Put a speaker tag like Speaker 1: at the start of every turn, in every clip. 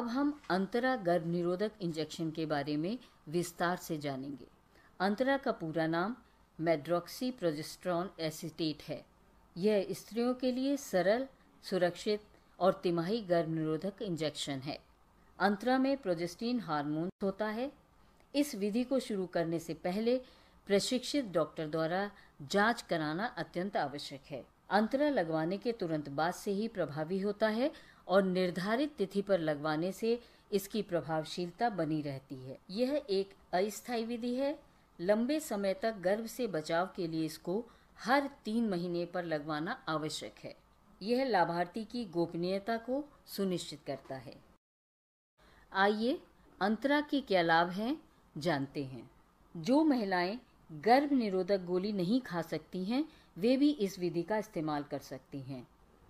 Speaker 1: अब हम अंतरा गर्भ निरोधक इंजेक्शन के बारे में विस्तार से जानेंगे अंतरा का पूरा नाम मेड्रोक्सी प्रोजेस्ट्रॉन एसिटेट है यह स्त्रियों के लिए सरल सुरक्षित और तिमाही गर्भ निरोधक इंजेक्शन है अंतरा में प्रोजेस्टीन हार्मोन होता है इस विधि को शुरू करने से पहले प्रशिक्षित डॉक्टर द्वारा जांच कराना अत्यंत आवश्यक है अंतरा लगवाने के तुरंत बाद से ही प्रभावी होता है और निर्धारित तिथि पर लगवाने से इसकी प्रभावशीलता बनी रहती है यह एक अस्थायी विधि है लंबे समय तक गर्भ से बचाव के लिए इसको हर तीन महीने पर लगवाना आवश्यक है यह लाभार्थी की गोपनीयता को सुनिश्चित करता है आइए अंतरा के क्या लाभ हैं जानते हैं जो महिलाएं गर्भ निरोधक गोली नहीं खा सकती हैं वे भी इस विधि का इस्तेमाल कर सकती हैं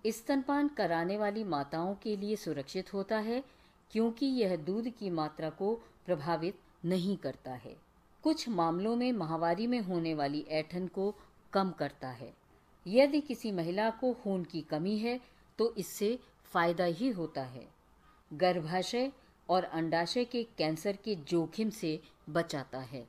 Speaker 1: स्तनपान कराने वाली माताओं के लिए सुरक्षित होता है क्योंकि यह दूध की मात्रा को प्रभावित नहीं करता है कुछ मामलों में महावारी में होने वाली ऐठन को कम करता है यदि किसी महिला को खून की कमी है तो इससे फायदा ही होता है गर्भाशय और अंडाशय के कैंसर के जोखिम से बचाता है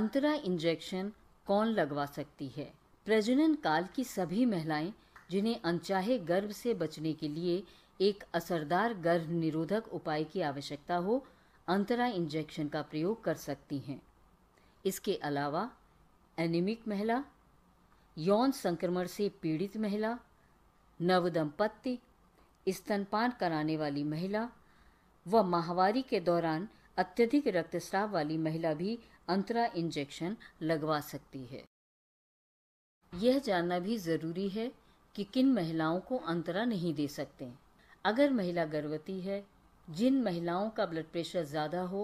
Speaker 1: अंतरा इंजेक्शन कौन लगवा सकती है प्रजनन काल की सभी महिलाएं जिन्हें अनचाहे गर्भ से बचने के लिए एक असरदार गर्भ निरोधक उपाय की आवश्यकता हो अंतरा इंजेक्शन का प्रयोग कर सकती हैं इसके अलावा एनिमिक महिला यौन संक्रमण से पीड़ित महिला नवदंपत्ति स्तनपान कराने वाली महिला व माहवारी के दौरान अत्यधिक रक्तस्राव वाली महिला भी अंतरा इंजेक्शन लगवा सकती है यह जानना भी ज़रूरी है कि किन महिलाओं को अंतरा नहीं दे सकते अगर महिला गर्भवती है जिन महिलाओं का ब्लड प्रेशर ज़्यादा हो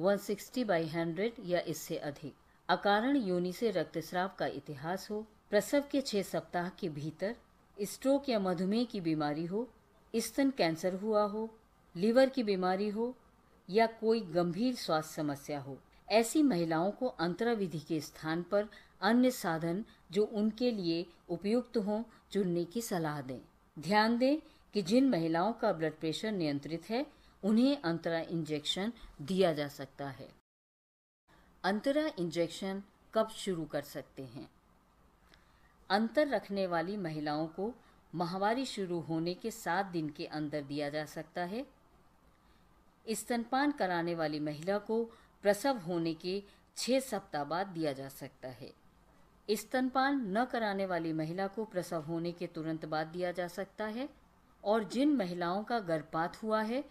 Speaker 1: 160 बाई हंड्रेड या इससे अधिक अकारण योनि से रक्तस्राव का इतिहास हो प्रसव के छह सप्ताह के भीतर स्ट्रोक या मधुमेह की बीमारी हो स्तन कैंसर हुआ हो लीवर की बीमारी हो या कोई गंभीर स्वास्थ्य समस्या हो ऐसी महिलाओं को अंतरा विधि के स्थान पर अन्य साधन जो उनके लिए उपयुक्त हों चुनने की सलाह दें ध्यान दें कि जिन महिलाओं का ब्लड प्रेशर नियंत्रित है उन्हें अंतरा इंजेक्शन दिया जा सकता है अंतरा इंजेक्शन कब शुरू कर सकते हैं अंतर रखने वाली महिलाओं को माहवारी शुरू होने के सात दिन के अंदर दिया जा सकता है स्तनपान कराने वाली महिला को प्रसव होने के छः सप्ताह बाद दिया जा सकता है स्तनपान न कराने वाली महिला को प्रसव होने के तुरंत बाद दिया जा सकता है और जिन महिलाओं का गर्भपात हुआ है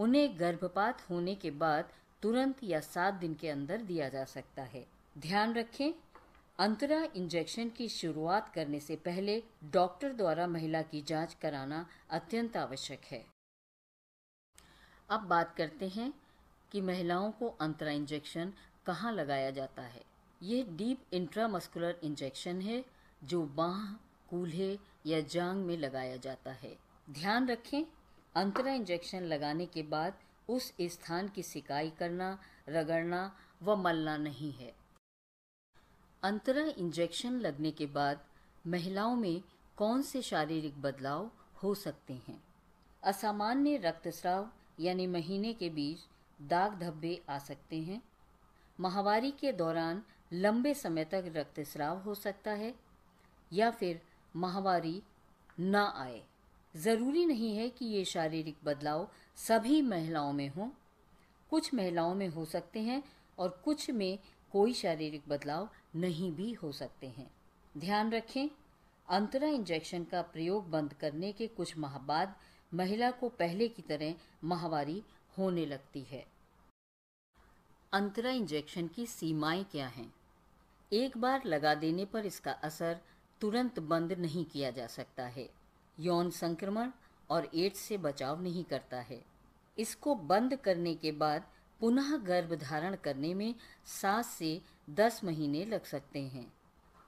Speaker 1: उन्हें गर्भपात होने के बाद तुरंत या सात दिन के अंदर दिया जा सकता है ध्यान रखें अंतरा इंजेक्शन की शुरुआत करने से पहले डॉक्टर द्वारा महिला की जांच कराना अत्यंत आवश्यक है अब बात करते हैं कि महिलाओं को अंतरा इंजेक्शन कहाँ लगाया जाता है यह डीप इंट्रामस्कुलर इंजेक्शन है जो बाह कूल्हे या जांग में लगाया जाता है ध्यान रखें अंतरा इंजेक्शन लगाने के बाद उस स्थान की सिकाई करना रगड़ना व मलना नहीं है अंतरा इंजेक्शन लगने के बाद महिलाओं में कौन से शारीरिक बदलाव हो सकते हैं असामान्य रक्तस्राव यानी महीने के बीच दाग धब्बे आ सकते हैं महावारी के दौरान लंबे समय तक रक्तस्राव हो सकता है या फिर माहवारी ना आए ज़रूरी नहीं है कि ये शारीरिक बदलाव सभी महिलाओं में हों कुछ महिलाओं में हो सकते हैं और कुछ में कोई शारीरिक बदलाव नहीं भी हो सकते हैं ध्यान रखें अंतरा इंजेक्शन का प्रयोग बंद करने के कुछ माह बाद महिला को पहले की तरह माहवारी होने लगती है अंतरा इंजेक्शन की सीमाएं क्या हैं एक बार लगा देने पर इसका असर तुरंत बंद नहीं किया जा सकता है यौन संक्रमण और एड्स से बचाव नहीं करता है इसको बंद करने के बाद पुनः गर्भ धारण करने में सात से दस महीने लग सकते हैं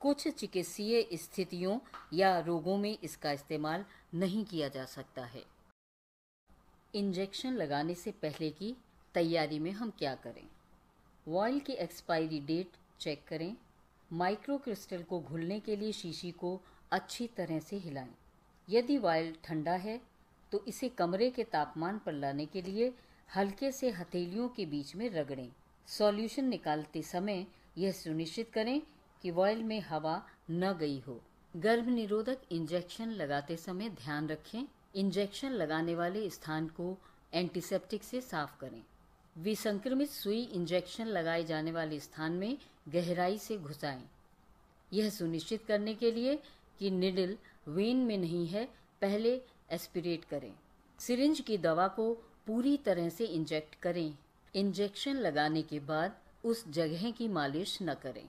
Speaker 1: कुछ चिकित्सीय स्थितियों या रोगों में इसका इस्तेमाल नहीं किया जा सकता है इंजेक्शन लगाने से पहले की तैयारी में हम क्या करें वॉइल की एक्सपायरी डेट चेक करें माइक्रोक्रिस्टल को घुलने के लिए शीशी को अच्छी तरह से हिलाएं। यदि वायल ठंडा है तो इसे कमरे के तापमान पर लाने के लिए हल्के से हथेलियों के बीच में रगड़ें सॉल्यूशन निकालते समय यह सुनिश्चित करें कि वॉयल में हवा न गई हो गर्भ निरोधक इंजेक्शन लगाते समय ध्यान रखें इंजेक्शन लगाने वाले स्थान को एंटीसेप्टिक से साफ करें विसंक्रमित सुई इंजेक्शन लगाए जाने वाले स्थान में गहराई से घुसाएं यह सुनिश्चित करने के लिए कि निडल वेन में नहीं है पहले एस्पिरेट करें सिरिंज की दवा को पूरी तरह से इंजेक्ट करें इंजेक्शन लगाने के बाद उस जगह की मालिश न करें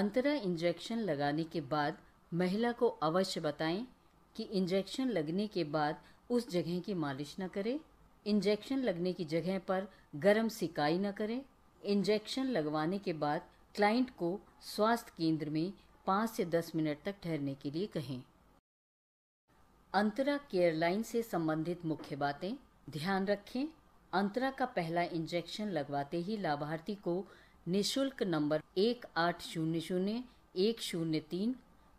Speaker 1: अंतरा इंजेक्शन लगाने के बाद महिला को अवश्य बताएं कि इंजेक्शन लगने के बाद उस जगह की मालिश न करें इंजेक्शन लगने की जगह पर गर्म सिकाई न करें इंजेक्शन लगवाने के बाद क्लाइंट को स्वास्थ्य केंद्र में पाँच से दस मिनट तक ठहरने के लिए कहें अंतरा केयरलाइन से संबंधित मुख्य बातें ध्यान रखें अंतरा का पहला इंजेक्शन लगवाते ही लाभार्थी को निशुल्क नंबर एक आठ शून्य शून्य एक शून्य तीन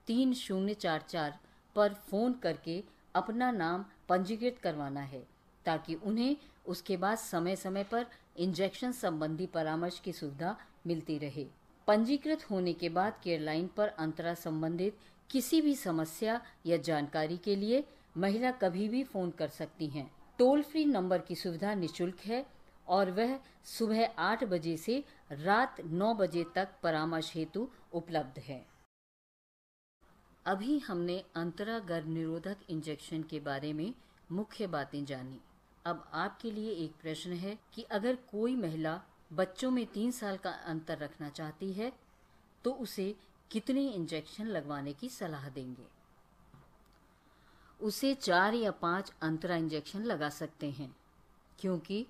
Speaker 1: तीन शून्य चार चार पर फ़ोन करके अपना नाम पंजीकृत करवाना है ताकि उन्हें उसके बाद समय समय पर इंजेक्शन संबंधी परामर्श की सुविधा मिलती रहे पंजीकृत होने के बाद केयरलाइन पर अंतरा संबंधित किसी भी समस्या या जानकारी के लिए महिला कभी भी फोन कर सकती हैं टोल फ्री नंबर की सुविधा निशुल्क है और वह सुबह आठ बजे से रात नौ बजे तक परामर्श हेतु उपलब्ध है अभी हमने अंतरा गर्भ निरोधक इंजेक्शन के बारे में मुख्य बातें जानी अब आपके लिए एक प्रश्न है कि अगर कोई महिला बच्चों में तीन साल का अंतर रखना चाहती है तो उसे कितने इंजेक्शन लगवाने की सलाह देंगे उसे चार या पांच अंतरा इंजेक्शन लगा सकते हैं क्योंकि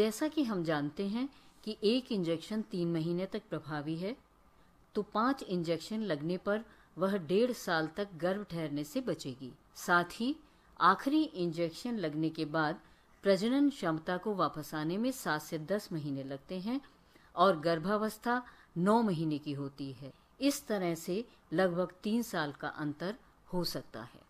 Speaker 1: जैसा कि हम जानते हैं कि एक इंजेक्शन तीन महीने तक प्रभावी है तो पांच इंजेक्शन लगने पर वह डेढ़ साल तक गर्भ ठहरने से बचेगी साथ ही आखिरी इंजेक्शन लगने के बाद प्रजनन क्षमता को वापस आने में सात से दस महीने लगते हैं और गर्भावस्था नौ महीने की होती है इस तरह से लगभग तीन साल का अंतर हो सकता है